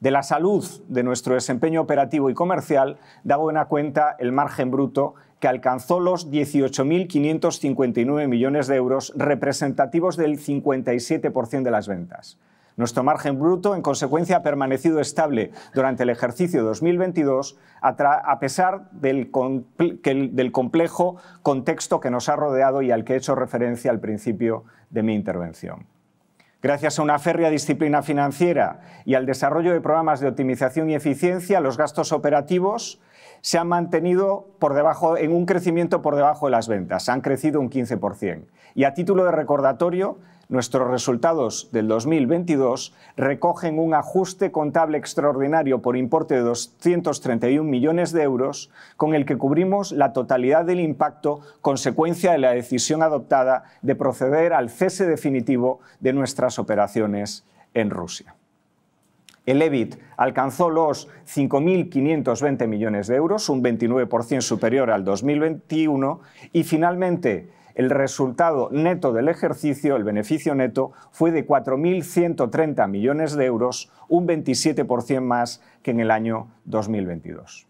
De la salud de nuestro desempeño operativo y comercial da buena cuenta el margen bruto que alcanzó los 18.559 millones de euros, representativos del 57% de las ventas. Nuestro margen bruto, en consecuencia, ha permanecido estable durante el ejercicio 2022, a, pesar del, del complejo contexto que nos ha rodeado y al que he hecho referencia al principio de mi intervención. Gracias a una férrea disciplina financiera y al desarrollo de programas de optimización y eficiencia, los gastos operativos se han mantenido en un crecimiento por debajo de las ventas, han crecido un 15%. Y a título de recordatorio, Nuestros resultados del 2022 recogen un ajuste contable extraordinario por importe de 231 millones de euros, con el que cubrimos la totalidad del impacto consecuencia de la decisión adoptada de proceder al cese definitivo de nuestras operaciones en Rusia. El EBIT alcanzó los 5.520 millones de euros, un 29% superior al 2021, y finalmente el resultado neto del ejercicio, el beneficio neto, fue de 4.130 millones de euros, un 27% más que en el año 2022.